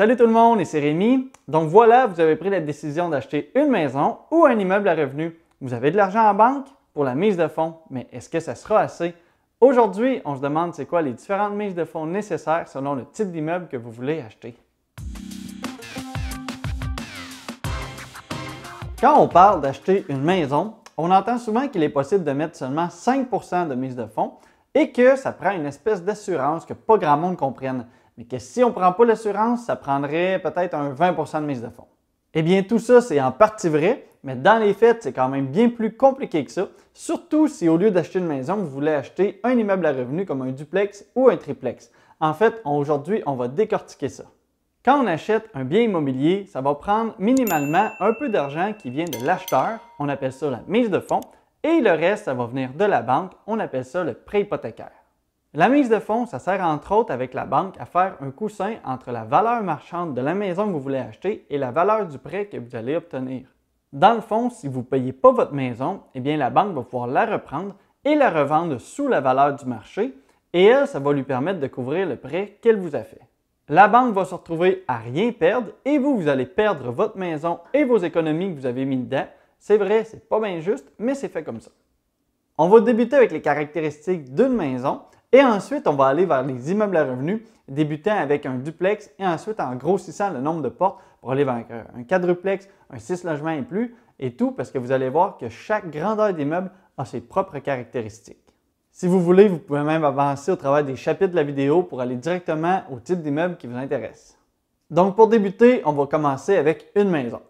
Salut tout le monde, c'est Rémi. Donc voilà, vous avez pris la décision d'acheter une maison ou un immeuble à revenu. Vous avez de l'argent en banque pour la mise de fonds, mais est-ce que ça sera assez? Aujourd'hui, on se demande c'est quoi les différentes mises de fonds nécessaires selon le type d'immeuble que vous voulez acheter. Quand on parle d'acheter une maison, on entend souvent qu'il est possible de mettre seulement 5 de mise de fonds et que ça prend une espèce d'assurance que pas grand monde comprenne mais que si on ne prend pas l'assurance, ça prendrait peut-être un 20 de mise de fonds. Eh bien, tout ça, c'est en partie vrai, mais dans les faits, c'est quand même bien plus compliqué que ça, surtout si au lieu d'acheter une maison, vous voulez acheter un immeuble à revenu comme un duplex ou un triplex. En fait, aujourd'hui, on va décortiquer ça. Quand on achète un bien immobilier, ça va prendre minimalement un peu d'argent qui vient de l'acheteur, on appelle ça la mise de fonds, et le reste, ça va venir de la banque, on appelle ça le prêt hypothécaire. La mise de fonds, ça sert entre autres avec la banque à faire un coussin entre la valeur marchande de la maison que vous voulez acheter et la valeur du prêt que vous allez obtenir. Dans le fond, si vous ne payez pas votre maison, eh bien la banque va pouvoir la reprendre et la revendre sous la valeur du marché et elle, ça va lui permettre de couvrir le prêt qu'elle vous a fait. La banque va se retrouver à rien perdre et vous, vous allez perdre votre maison et vos économies que vous avez mis dedans. C'est vrai, c'est pas bien juste, mais c'est fait comme ça. On va débuter avec les caractéristiques d'une maison et ensuite, on va aller vers les immeubles à revenus, débutant avec un duplex et ensuite en grossissant le nombre de portes pour aller vers un quadruplex, un six logements et plus, et tout parce que vous allez voir que chaque grandeur d'immeuble a ses propres caractéristiques. Si vous voulez, vous pouvez même avancer au travers des chapitres de la vidéo pour aller directement au type d'immeuble qui vous intéresse. Donc pour débuter, on va commencer avec une maison.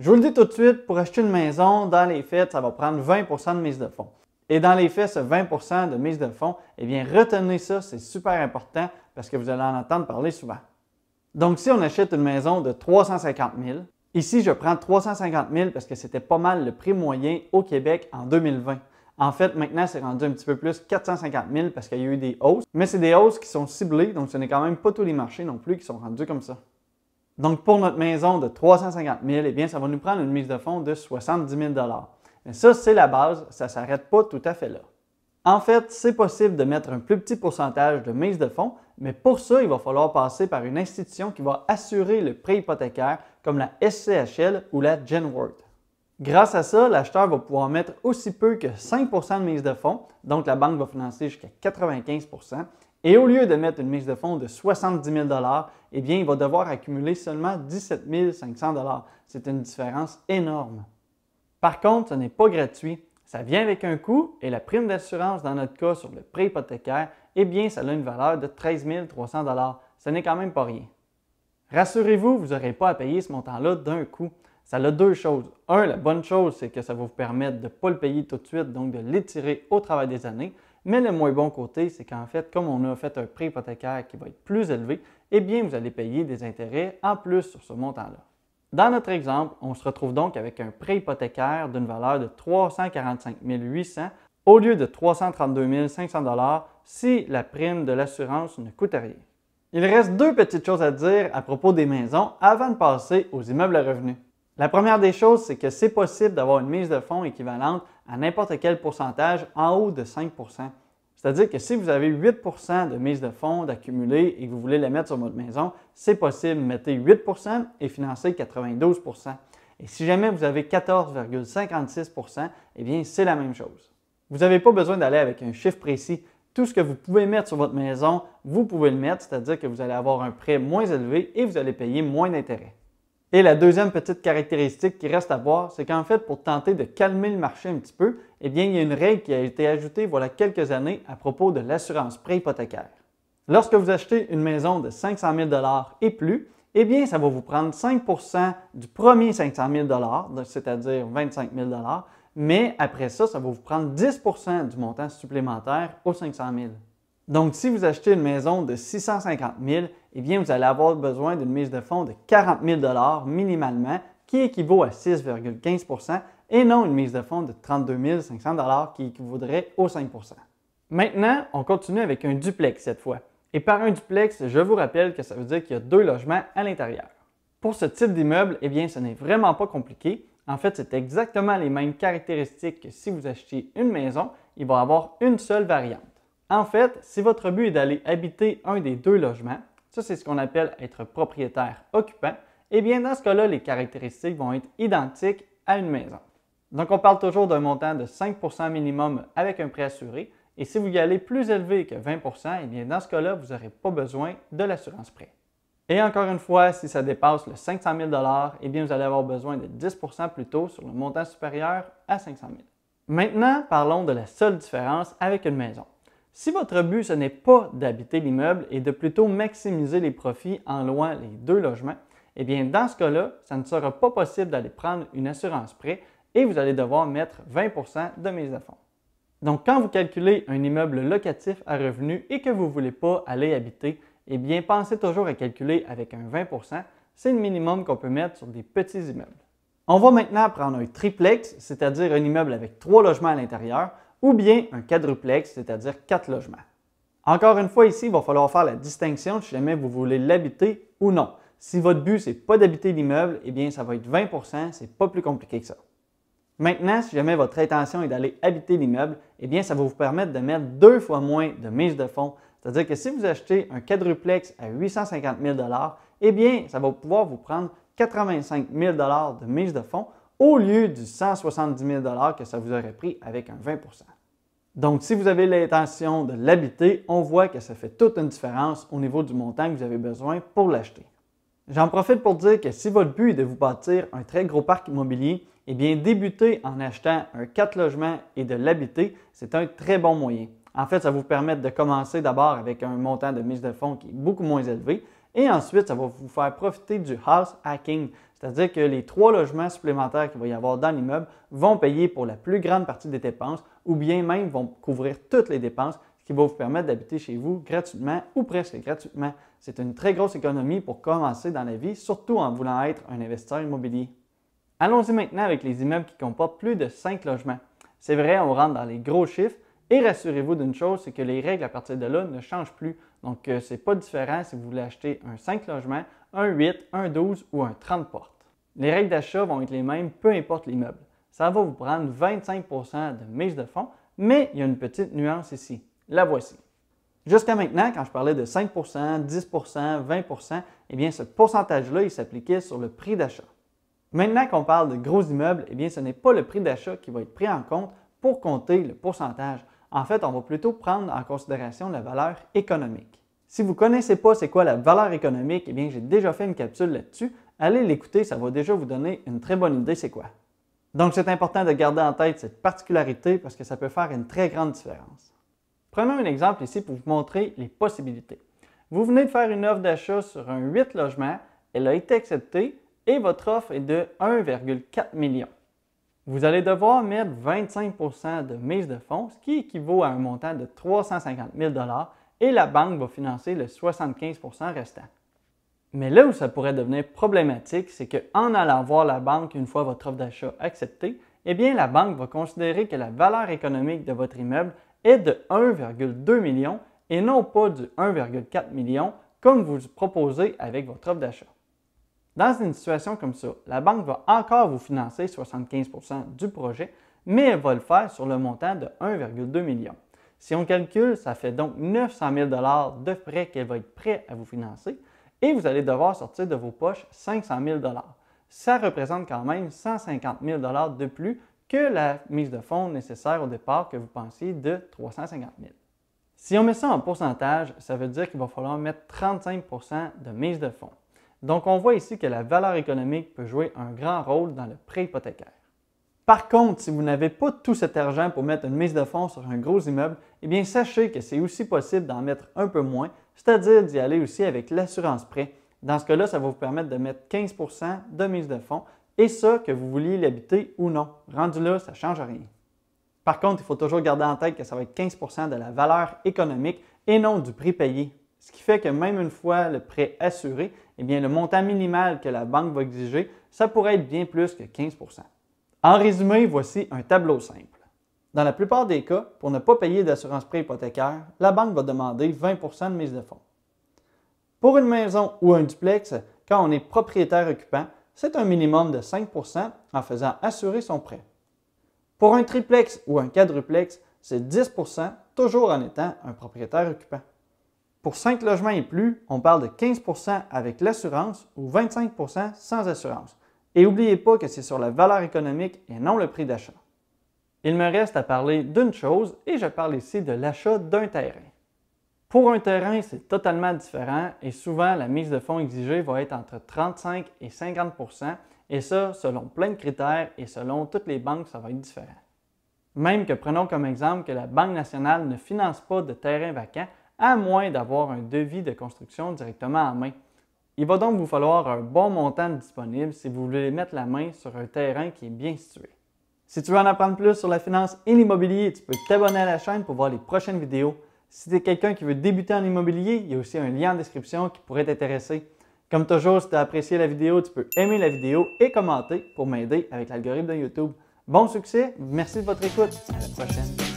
Je vous le dis tout de suite, pour acheter une maison, dans les fêtes, ça va prendre 20 de mise de fonds. Et dans les faits, ce 20 de mise de fonds, eh bien, retenez ça, c'est super important parce que vous allez en entendre parler souvent. Donc, si on achète une maison de 350 000, ici, je prends 350 000 parce que c'était pas mal le prix moyen au Québec en 2020. En fait, maintenant, c'est rendu un petit peu plus 450 000 parce qu'il y a eu des hausses, mais c'est des hausses qui sont ciblées, donc ce n'est quand même pas tous les marchés non plus qui sont rendus comme ça. Donc, pour notre maison de 350 000, eh bien, ça va nous prendre une mise de fonds de 70 000 mais ça, c'est la base, ça ne s'arrête pas tout à fait là. En fait, c'est possible de mettre un plus petit pourcentage de mise de fonds, mais pour ça, il va falloir passer par une institution qui va assurer le prêt hypothécaire comme la SCHL ou la Genworth. Grâce à ça, l'acheteur va pouvoir mettre aussi peu que 5 de mise de fonds, donc la banque va financer jusqu'à 95 et au lieu de mettre une mise de fonds de 70 000 eh bien, il va devoir accumuler seulement 17 500 C'est une différence énorme. Par contre, ce n'est pas gratuit. Ça vient avec un coût et la prime d'assurance, dans notre cas sur le prêt hypothécaire, eh bien, ça a une valeur de 13 300 Ce n'est quand même pas rien. Rassurez-vous, vous n'aurez pas à payer ce montant-là d'un coup. Ça a deux choses. Un, la bonne chose, c'est que ça va vous permettre de ne pas le payer tout de suite, donc de l'étirer au travail des années. Mais le moins bon côté, c'est qu'en fait, comme on a fait un prêt hypothécaire qui va être plus élevé, eh bien, vous allez payer des intérêts en plus sur ce montant-là. Dans notre exemple, on se retrouve donc avec un prêt hypothécaire d'une valeur de 345 800 au lieu de 332 500 si la prime de l'assurance ne coûte rien. Il reste deux petites choses à dire à propos des maisons avant de passer aux immeubles à revenus. La première des choses, c'est que c'est possible d'avoir une mise de fonds équivalente à n'importe quel pourcentage en haut de 5 c'est-à-dire que si vous avez 8 de mise de fonds accumulées et que vous voulez les mettre sur votre maison, c'est possible. Mettez 8 et financez 92 Et si jamais vous avez 14,56 eh bien, c'est la même chose. Vous n'avez pas besoin d'aller avec un chiffre précis. Tout ce que vous pouvez mettre sur votre maison, vous pouvez le mettre, c'est-à-dire que vous allez avoir un prêt moins élevé et vous allez payer moins d'intérêt. Et la deuxième petite caractéristique qui reste à voir, c'est qu'en fait, pour tenter de calmer le marché un petit peu, eh bien, il y a une règle qui a été ajoutée voilà quelques années à propos de l'assurance hypothécaire. Lorsque vous achetez une maison de 500 000 et plus, eh bien, ça va vous prendre 5 du premier 500 000 c'est-à-dire 25 000 mais après ça, ça va vous prendre 10 du montant supplémentaire aux 500 000 Donc, si vous achetez une maison de 650 000 eh bien, vous allez avoir besoin d'une mise de fonds de 40 000 minimalement qui équivaut à 6,15 et non une mise de fonds de 32 500 qui équivaudrait au 5 Maintenant, on continue avec un duplex cette fois. Et par un duplex, je vous rappelle que ça veut dire qu'il y a deux logements à l'intérieur. Pour ce type d'immeuble, eh bien, ce n'est vraiment pas compliqué. En fait, c'est exactement les mêmes caractéristiques que si vous achetiez une maison, il va y avoir une seule variante. En fait, si votre but est d'aller habiter un des deux logements, ça c'est ce qu'on appelle être propriétaire occupant, eh bien dans ce cas-là, les caractéristiques vont être identiques à une maison. Donc on parle toujours d'un montant de 5 minimum avec un prêt assuré et si vous y allez plus élevé que 20 eh bien dans ce cas-là, vous n'aurez pas besoin de l'assurance prêt. Et encore une fois, si ça dépasse le 500 000 eh bien vous allez avoir besoin de 10 plus tôt sur le montant supérieur à 500 000 Maintenant, parlons de la seule différence avec une maison. Si votre but, ce n'est pas d'habiter l'immeuble et de plutôt maximiser les profits en louant les deux logements, eh bien dans ce cas-là, ça ne sera pas possible d'aller prendre une assurance prêt et vous allez devoir mettre 20 de mes à Donc quand vous calculez un immeuble locatif à revenus et que vous ne voulez pas aller habiter, eh bien pensez toujours à calculer avec un 20 c'est le minimum qu'on peut mettre sur des petits immeubles. On va maintenant prendre un triplex, c'est-à-dire un immeuble avec trois logements à l'intérieur, ou bien un quadruplex, c'est-à-dire quatre logements. Encore une fois, ici, il va falloir faire la distinction si jamais vous voulez l'habiter ou non. Si votre but, c'est pas d'habiter l'immeuble, eh bien, ça va être 20 c'est pas plus compliqué que ça. Maintenant, si jamais votre intention est d'aller habiter l'immeuble, eh bien, ça va vous permettre de mettre deux fois moins de mise de fonds. C'est-à-dire que si vous achetez un quadruplex à 850 000 eh bien, ça va pouvoir vous prendre 85 000 de mise de fonds au lieu du 170 000 que ça vous aurait pris avec un 20 Donc, si vous avez l'intention de l'habiter, on voit que ça fait toute une différence au niveau du montant que vous avez besoin pour l'acheter. J'en profite pour dire que si votre but est de vous bâtir un très gros parc immobilier, eh bien débuter en achetant un 4 logements et de l'habiter, c'est un très bon moyen. En fait, ça va vous permettre de commencer d'abord avec un montant de mise de fonds qui est beaucoup moins élevé et ensuite, ça va vous faire profiter du house hacking, c'est-à-dire que les trois logements supplémentaires qu'il va y avoir dans l'immeuble vont payer pour la plus grande partie des dépenses ou bien même vont couvrir toutes les dépenses qui va vous permettre d'habiter chez vous gratuitement ou presque gratuitement. C'est une très grosse économie pour commencer dans la vie, surtout en voulant être un investisseur immobilier. Allons-y maintenant avec les immeubles qui comportent plus de 5 logements. C'est vrai, on rentre dans les gros chiffres et rassurez-vous d'une chose, c'est que les règles à partir de là ne changent plus. Donc, euh, ce n'est pas différent si vous voulez acheter un 5 logements, un 8, un 12 ou un 30 portes. Les règles d'achat vont être les mêmes, peu importe l'immeuble. Ça va vous prendre 25 de mise de fonds, mais il y a une petite nuance ici la voici. Jusqu'à maintenant, quand je parlais de 5 10 20 eh bien, ce pourcentage-là, il s'appliquait sur le prix d'achat. Maintenant qu'on parle de gros immeubles, eh bien, ce n'est pas le prix d'achat qui va être pris en compte pour compter le pourcentage. En fait, on va plutôt prendre en considération la valeur économique. Si vous ne connaissez pas c'est quoi la valeur économique, eh bien, j'ai déjà fait une capsule là-dessus. Allez l'écouter, ça va déjà vous donner une très bonne idée c'est quoi. Donc, c'est important de garder en tête cette particularité parce que ça peut faire une très grande différence. Prenons un exemple ici pour vous montrer les possibilités. Vous venez de faire une offre d'achat sur un 8 logements, elle a été acceptée et votre offre est de 1,4 million. Vous allez devoir mettre 25 de mise de fonds, ce qui équivaut à un montant de 350 000 et la banque va financer le 75 restant. Mais là où ça pourrait devenir problématique, c'est qu'en allant voir la banque une fois votre offre d'achat acceptée, eh bien la banque va considérer que la valeur économique de votre immeuble est de 1,2 million et non pas du 1,4 million comme vous le proposez avec votre offre d'achat. Dans une situation comme ça, la banque va encore vous financer 75 du projet, mais elle va le faire sur le montant de 1,2 million. Si on calcule, ça fait donc 900 000 de prêt qu'elle va être prête à vous financer et vous allez devoir sortir de vos poches 500 000 Ça représente quand même 150 000 de plus que la mise de fonds nécessaire au départ que vous pensiez de 350 000. Si on met ça en pourcentage, ça veut dire qu'il va falloir mettre 35 de mise de fonds. Donc on voit ici que la valeur économique peut jouer un grand rôle dans le prêt hypothécaire. Par contre, si vous n'avez pas tout cet argent pour mettre une mise de fonds sur un gros immeuble, eh bien sachez que c'est aussi possible d'en mettre un peu moins, c'est-à-dire d'y aller aussi avec l'assurance prêt. Dans ce cas-là, ça va vous permettre de mettre 15 de mise de fonds et ça, que vous vouliez l'habiter ou non. Rendu là, ça ne change rien. Par contre, il faut toujours garder en tête que ça va être 15 de la valeur économique et non du prix payé. Ce qui fait que même une fois le prêt assuré, eh bien, le montant minimal que la banque va exiger, ça pourrait être bien plus que 15 En résumé, voici un tableau simple. Dans la plupart des cas, pour ne pas payer d'assurance prêt hypothécaire, la banque va demander 20 de mise de fonds. Pour une maison ou un duplex, quand on est propriétaire occupant, c'est un minimum de 5 en faisant assurer son prêt. Pour un triplex ou un quadruplex, c'est 10 toujours en étant un propriétaire occupant. Pour 5 logements et plus, on parle de 15 avec l'assurance ou 25 sans assurance. Et n'oubliez pas que c'est sur la valeur économique et non le prix d'achat. Il me reste à parler d'une chose et je parle ici de l'achat d'un terrain. Pour un terrain, c'est totalement différent et souvent la mise de fonds exigée va être entre 35 et 50 et ça selon plein de critères et selon toutes les banques, ça va être différent. Même que prenons comme exemple que la Banque nationale ne finance pas de terrain vacant à moins d'avoir un devis de construction directement en main. Il va donc vous falloir un bon montant disponible si vous voulez mettre la main sur un terrain qui est bien situé. Si tu veux en apprendre plus sur la finance et l'immobilier, tu peux t'abonner à la chaîne pour voir les prochaines vidéos. Si tu es quelqu'un qui veut débuter en immobilier, il y a aussi un lien en description qui pourrait t'intéresser. Comme toujours, si tu as apprécié la vidéo, tu peux aimer la vidéo et commenter pour m'aider avec l'algorithme de YouTube. Bon succès, merci de votre écoute, à la prochaine.